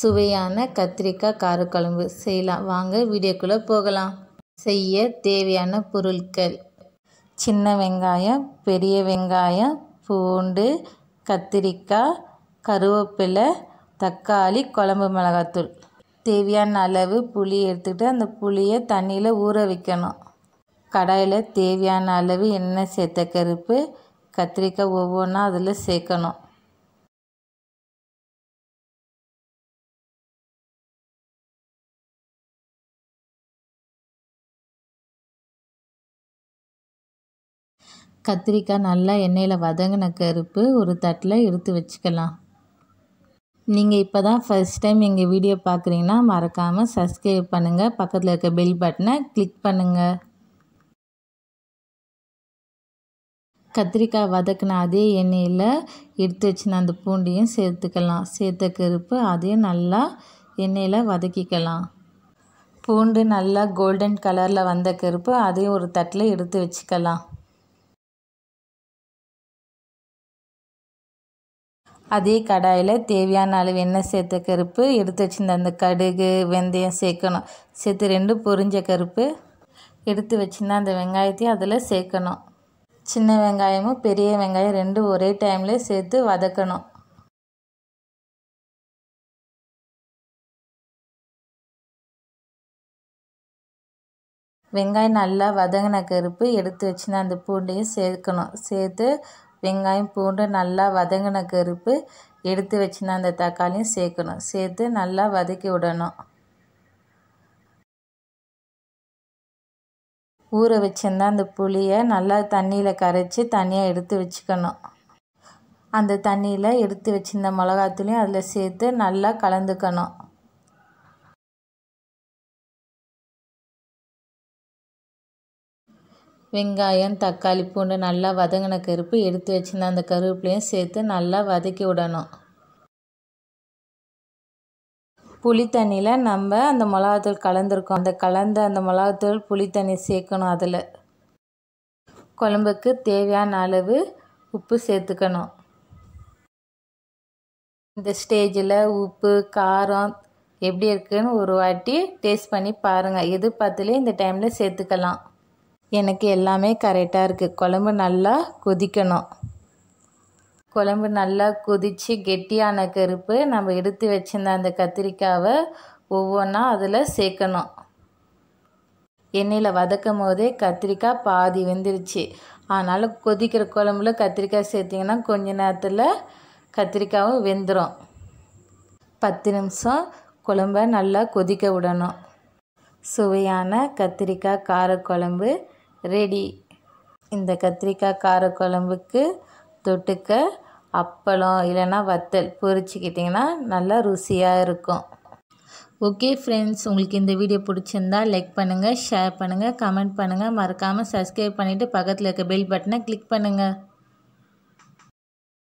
சுவையான கத்திரிக்காய் காரக்குழம்பு செய்யலாம் வாங்க வீடியோக்குள்ளே போகலாம் செய்ய தேவையான பொருட்கள் சின்ன வெங்காயம் பெரிய வெங்காயம் பூண்டு கத்திரிக்காய் கருவேப்பிலை தக்காளி குழம்பு மிளகாத்தூள் தேவையான அளவு புளி எடுத்துக்கிட்டு அந்த புளியை தண்ணியில் ஊற வைக்கணும் கடாயில் தேவையான அளவு எண்ணெய் சேர்த்த கருப்பு கத்திரிக்காய் ஒவ்வொன்றா அதில் சேர்க்கணும் கத்திரிக்காய் நல்லா எண்ணெயில் வதங்கின கருப்பு ஒரு தட்டில் எடுத்து வச்சுக்கலாம் நீங்கள் இப்போ தான் ஃபஸ்ட் டைம் எங்கள் வீடியோ பார்க்குறீங்கன்னா மறக்காமல் சப்ஸ்கிரைப் பண்ணுங்கள் பக்கத்தில் இருக்க பெல் பட்டனை கிளிக் பண்ணுங்கள் கத்திரிக்காய் வதக்கின அதே எண்ணெயில் எடுத்து வச்சுன அந்த பூண்டையும் சேர்த்துக்கலாம் சேர்த்த கருப்பு அதையும் நல்லா எண்ணெயில் வதக்கிக்கலாம் பூண்டு நல்லா கோல்டன் கலரில் வந்த கருப்பு அதையும் ஒரு தட்டில் எடுத்து வச்சுக்கலாம் அதே கடாயில் தேவையான அளவு எண்ணெய் சேர்த்த கருப்பு எடுத்து வச்சுருந்த அந்த கடுகு வெந்தயம் சேர்க்கணும் சேர்த்து ரெண்டு பொரிஞ்ச கருப்பு எடுத்து வச்சுருந்த அந்த வெங்காயத்தையும் அதில் சேர்க்கணும் சின்ன வெங்காயமும் பெரிய வெங்காயம் ரெண்டும் ஒரே டைமில் சேர்த்து வதக்கணும் வெங்காயம் நல்லா வதங்கின கருப்பு எடுத்து வச்சுன்னு அந்த பூண்டையும் சேர்க்கணும் சேர்த்து வெங்காயம் பூண்டு நல்லா வதங்கின கருப்பு எடுத்து வச்சுருந்த அந்த தக்காளியும் சேர்க்கணும் சேர்த்து நல்லா வதக்கி விடணும் ஊற வச்சுருந்தா அந்த புளியை நல்லா தண்ணியில் கரைச்சி தனியாக எடுத்து வச்சுக்கணும் அந்த தண்ணியில் எடுத்து வச்சுருந்த மிளகாத்துலேயும் அதில் சேர்த்து நல்லா கலந்துக்கணும் வெங்காயம் தக்காளி பூண்டு நல்லா வதங்கின கருப்பு எடுத்து வச்சுருந்த அந்த கருவேப்பிலையும் சேர்த்து நல்லா வதக்கி விடணும் புளி தண்ணியில் நம்ம அந்த மிளகாத்தூள் கலந்துருக்கோம் அந்த கலந்த அந்த மிளகாத்தூள் புளி தண்ணி சேர்க்கணும் அதில் குழம்புக்கு தேவையான அளவு உப்பு சேர்த்துக்கணும் இந்த ஸ்டேஜில் உப்பு காரம் எப்படி இருக்குதுன்னு ஒரு வாட்டி டேஸ்ட் பண்ணி பாருங்கள் எது பார்த்துலேயே இந்த டைமில் சேர்த்துக்கலாம் எனக்கு எல்லாமே கரெக்டாக இருக்குது குழம்பு நல்லா கொதிக்கணும் குழம்பு நல்லா கொதித்து கெட்டியான கருப்பு நம்ம எடுத்து வச்சிருந்த அந்த கத்திரிக்காவை ஒவ்வொன்றா அதில் சேர்க்கணும் எண்ணெயில் வதக்கும் போதே கத்திரிக்காய் பாதி வெந்துருச்சு அதனால் கொதிக்கிற குழம்புல கத்திரிக்காய் சேர்த்திங்கன்னா கொஞ்ச நேரத்தில் கத்திரிக்காயும் வெந்துடும் பத்து நிமிஷம் குழம்ப நல்லா கொதிக்க விடணும் சுவையான கத்திரிக்காய் காரக்குழம்பு ரெடி இந்த கத்திரிக்காய் காரக்குழம்புக்கு தொட்டுக்க அப்பளம் இல்லைன்னா வத்தல் பொறிச்சிக்கிட்டிங்கன்னா நல்லா ருசியாக இருக்கும் ஓகே ஃப்ரெண்ட்ஸ் உங்களுக்கு இந்த வீடியோ பிடிச்சிருந்தா லைக் பண்ணுங்கள் ஷேர் பண்ணுங்கள் கமெண்ட் பண்ணுங்கள் மறக்காமல் சப்ஸ்கிரைப் பண்ணிவிட்டு பக்கத்தில் இருக்க பெல் பட்டனை கிளிக் பண்ணுங்கள்